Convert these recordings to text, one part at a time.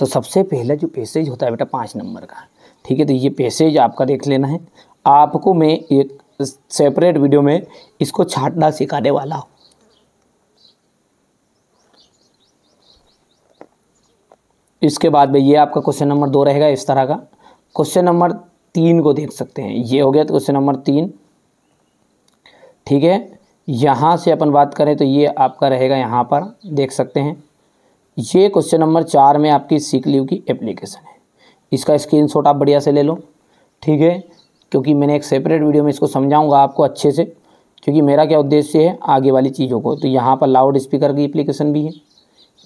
तो सबसे पहला जो पैसेज होता है बेटा पाँच नंबर का ठीक है तो ये पैसेज आपका देख लेना है आपको मैं एक सेपरेट वीडियो में इसको छाटना सिखाने वाला हूँ इसके बाद में ये आपका क्वेश्चन नंबर दो रहेगा इस तरह का क्वेश्चन नंबर तीन को देख सकते हैं ये हो गया तो क्वेश्चन नंबर तीन ठीक है यहाँ से अपन बात करें तो ये आपका रहेगा यहाँ पर देख सकते हैं ये क्वेश्चन नंबर चार में आपकी सीख लीव की एप्लीकेशन है इसका शॉट आप बढ़िया से ले लो ठीक है क्योंकि मैंने एक सेपरेट वीडियो में इसको समझाऊंगा आपको अच्छे से क्योंकि मेरा क्या उद्देश्य है आगे वाली चीज़ों को तो यहाँ पर लाउड स्पीकर की एप्लीकेशन भी है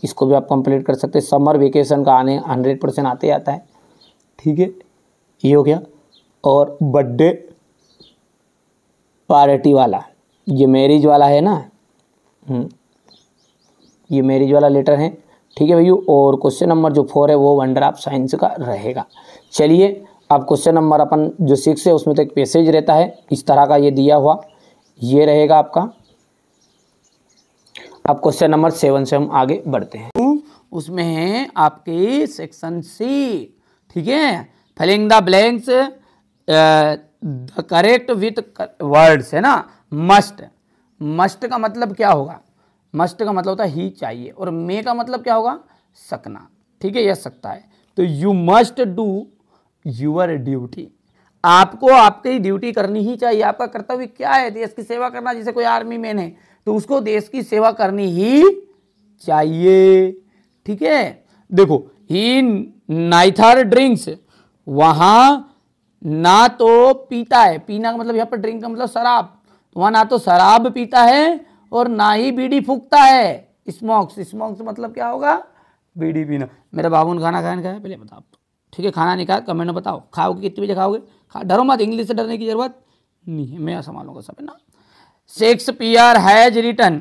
इसको भी आप कंप्लीट कर सकते हैं समर वेकेशन का आने हंड्रेड परसेंट आते आता है ठीक है ये हो गया और बर्थडे पार्टी वाला ये मैरिज वाला है ना हम्म, ये मैरिज वाला लेटर है ठीक है भैया और क्वेश्चन नंबर जो फोर है वो वंडर ऑफ साइंस का रहेगा चलिए अब क्वेश्चन नंबर अपन जो सिक्स है उसमें तो एक पैसेज रहता है इस तरह का ये दिया हुआ ये रहेगा आपका अब क्वेश्चन नंबर सेवन से हम आगे बढ़ते हैं उसमें है आपके सेक्शन सी ठीक है filling the blanks correct with words है ना मस्ट मस्ट का मतलब क्या होगा मस्ट का मतलब होता है ही चाहिए और मे का मतलब क्या होगा सकना ठीक है यह सकता है तो you must do your duty आपको आपकी ड्यूटी करनी ही चाहिए आपका कर्तव्य क्या है देश की सेवा करना जैसे कोई आर्मी मैन है तो उसको देश की सेवा करनी ही चाहिए ठीक है देखो ही नाइथर ड्रिंक्स वहां ना तो पीता है पीना का मतलब यहाँ पर ड्रिंक का मतलब शराब वहां ना तो शराब पीता है और ना ही बीड़ी फूकता है स्मोक्स स्मोक्स मतलब क्या होगा बीड़ी पीना मेरे बाबू ने खाना खाया खाया पहले बताओ ठीक है खाना नहीं खाया कमेंट में बताओ खाओगे कितनी बजे खाओगे खा डरो मत इंग्लिश से डरने की जरूरत नहीं है मैं संभालूंगा सब ना शेक्सपियर हैज रिटर्न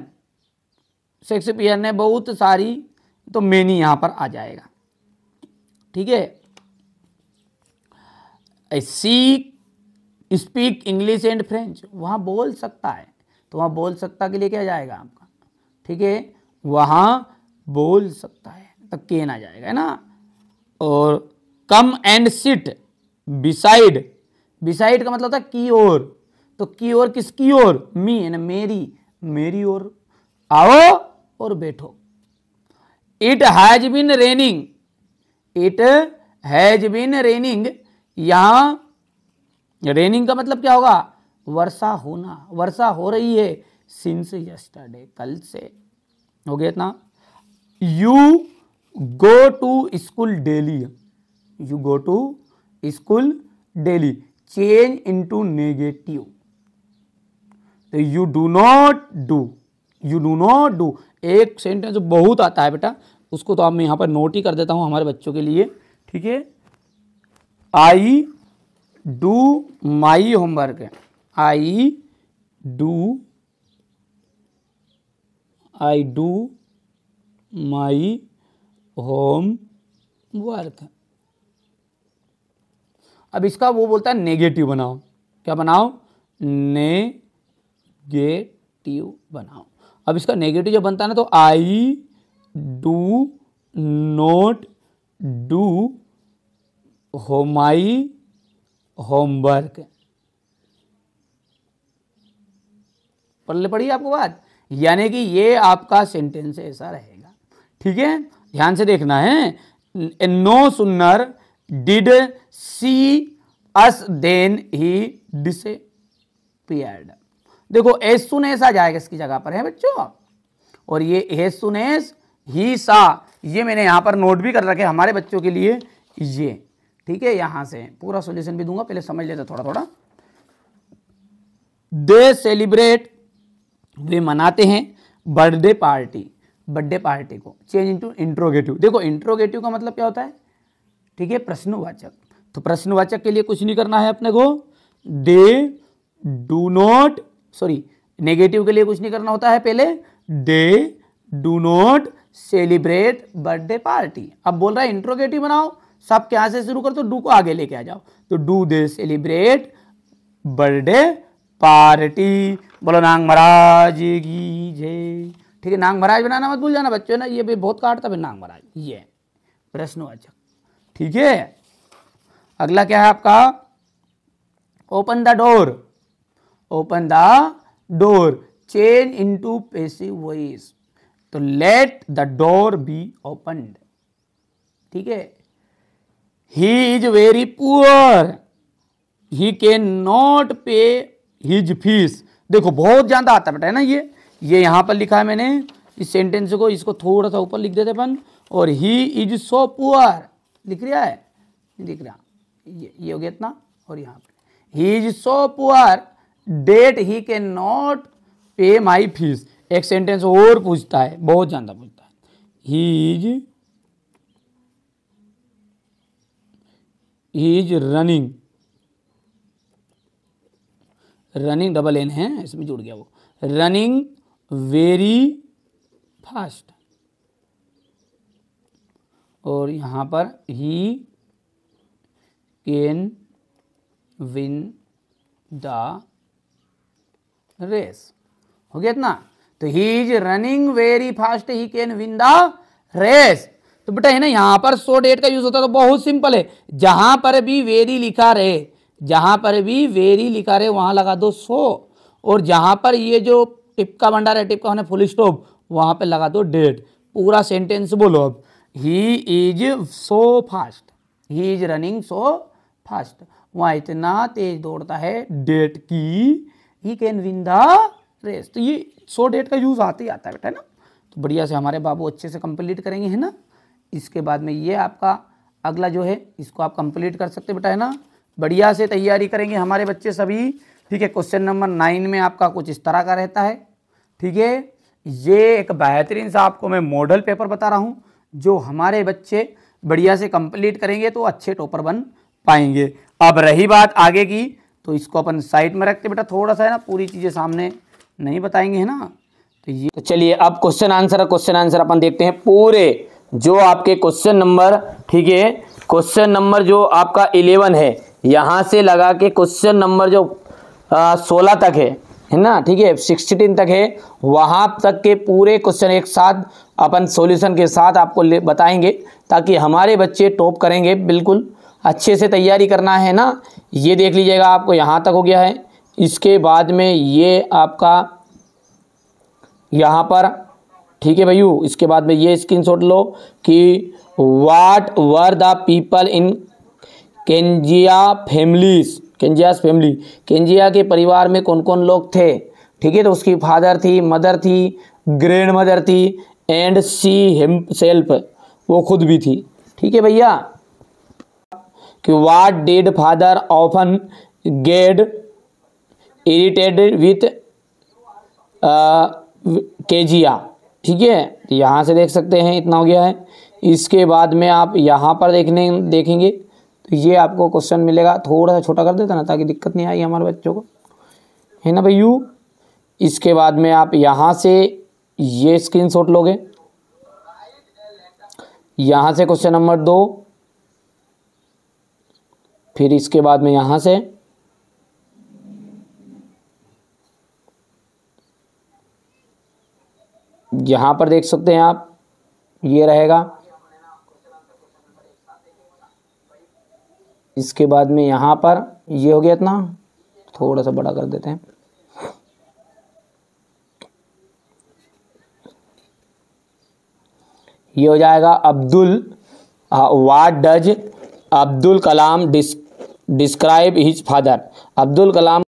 शेक्सपियर ने बहुत सारी तो मेनी यहाँ पर आ जाएगा ठीक है she speak English and French वहां बोल सकता है तो वहाँ बोल सकता के लिए क्या जाएगा आपका ठीक है वहाँ बोल सकता है तो के ना जाएगा है ना और come and sit beside beside का मतलब था की ओर तो की ओर किसकी ओर मी ना मेरी मेरी ओर आओ और बैठो it has been raining it has been raining यहां रेनिंग का मतलब क्या होगा वर्षा होना वर्षा हो रही है सिंस यस्टरडे कल से हो गया इतना you go to school daily you go to school daily change to negative तो you do not do you do not do एक सेंटेंस बहुत आता है बेटा उसको तो आप मैं यहां पर नोट ही कर देता हूं हमारे बच्चों के लिए ठीक है I do my homework I do I do my homework अब इसका वो बोलता है नेगेटिव बनाओ क्या बनाओ ने टिव बनाओ अब इसका नेगेटिव जब बनता है ना तो आई डू नोट डू हो माई होमवर्क पल्ले पड़ी आपको बात यानी कि ये आपका सेंटेंस ऐसा रहेगा ठीक है ध्यान से देखना है no sooner did see us then he disappeared देखो एस सुन ऐसा जाएगा इसकी जगह पर है बच्चों और ये एस सुनेस ही सा ये मैंने यहां पर नोट भी कर रखे हमारे बच्चों के लिए ये ठीक है यहां से पूरा सोल्यूशन भी दूंगा पहले समझ लेते थोड़ा थोड़ा दे सेलिब्रेट वे मनाते हैं बर्थडे पार्टी बर्थडे पार्टी को चेंज इंटू इंट्रोगेटिव देखो इंट्रोगेटिव का मतलब क्या होता है ठीक है प्रश्नवाचक तो प्रश्नवाचक के लिए कुछ नहीं करना है अपने को they do not sorry negative के लिए कुछ नहीं करना होता है पहले they do not celebrate birthday party अब बोल रहा है इंट्रोगेटिव बनाओ सब क्या से शुरू कर तो डू को आगे लेके आ जाओ तो do they celebrate birthday party बोलो नांग महाराज की जय ठीक है नांग महाराज बनाना मत भूल जाना बच्चों ना ये भी बहुत काटता है नांग महाराज ये अच्छा ठीक है अगला क्या है आपका open the door open the door change into passive voice तो let the door be open ठीक है he is very poor he can not his fees फीस देखो बहुत ज़्यादा आता बेटा है ना ये ये यहाँ पर लिखा है मैंने इस सेंटेंस को इसको थोड़ा सा ऊपर लिख देते अपन और ही इज सो पुअर लिख रहा है लिख रहा ये ये हो गया इतना और यहाँ पर he is so poor that he can not pay my fees एक सेंटेंस और पूछता है बहुत ज़्यादा पूछता है he is he is running running double N है इसमें जुड़ गया वो रनिंग वेरी फास्ट और यहाँ पर he can win the race हो गया इतना तो he is running very fast he can win the race तो बेटा है ना यहां पर सो डेट का यूज होता है तो बहुत सिंपल है जहां पर भी वेरी लिखा रहे जहाँ पर भी वेरी लिखा रहे वहाँ लगा दो सो और जहाँ पर ये जो टिपका भंडार है टिपका होने फुल स्टॉप वहाँ पर लगा दो डेट पूरा सेंटेंस बोलो अब he is so fast he is running so fast वहाँ इतना तेज दौड़ता है डेट की he can win the race तो ये सो डेट का यूज़ आते ही आता है बेटा ना तो बढ़िया से हमारे बाबू अच्छे से कंप्लीट करेंगे है ना इसके बाद में ये आपका अगला जो है इसको आप कंप्लीट कर सकते बेटा है ना बढ़िया से तैयारी करेंगे हमारे बच्चे सभी ठीक है क्वेश्चन नंबर नाइन में आपका कुछ इस तरह का रहता है ठीक है ये एक बेहतरीन सा आपको मैं मॉडल पेपर बता रहा हूँ जो हमारे बच्चे बढ़िया से कंप्लीट करेंगे तो अच्छे टॉपर बन पाएंगे अब रही बात आगे की तो इसको अपन साइड में रखते बेटा थोड़ा सा है ना पूरी चीज़ें सामने नहीं बताएंगे है ना तो ये तो चलिए अब क्वेश्चन आंसर क्वेश्चन आंसर अपन देखते हैं पूरे जो आपके क्वेश्चन नंबर ठीक है क्वेश्चन नंबर जो आपका इलेवन है यहाँ से लगा के क्वेश्चन नंबर जो सोलह तक है है ना ठीक है सिक्सटीन तक है वहाँ तक के पूरे क्वेश्चन एक साथ अपन सॉल्यूशन के साथ आपको बताएंगे ताकि हमारे बच्चे टॉप करेंगे बिल्कुल अच्छे से तैयारी करना है ना ये देख लीजिएगा आपको यहाँ तक हो गया है इसके बाद में ये आपका यहाँ पर ठीक है भैया इसके बाद में ये स्क्रीन लो कि what were the people in Kezia families Kezia family Kezia के परिवार में कौन कौन लोग थे ठीक है तो उसकी फादर थी मदर थी ग्रैंड मदर थी एंड सी हिम सेल्फ वो खुद भी थी ठीक है भैया कि what did father often get irritated with Kezia ठीक है तो यहाँ से देख सकते हैं इतना हो गया है इसके बाद में आप यहाँ पर देखने देखेंगे तो ये आपको क्वेश्चन मिलेगा थोड़ा सा छोटा कर देता ना ताकि दिक्कत नहीं आई हमारे बच्चों को है ना भाई यू इसके बाद में आप यहाँ से ये शॉट लोगे यहाँ से क्वेश्चन नंबर दो फिर इसके बाद में यहाँ से यहाँ पर देख सकते हैं आप ये रहेगा इसके बाद में यहाँ पर ये हो गया इतना थोड़ा सा बड़ा कर देते हैं ये हो जाएगा Abdul what does Abdul Kalam disc describe his father Abdul Kalam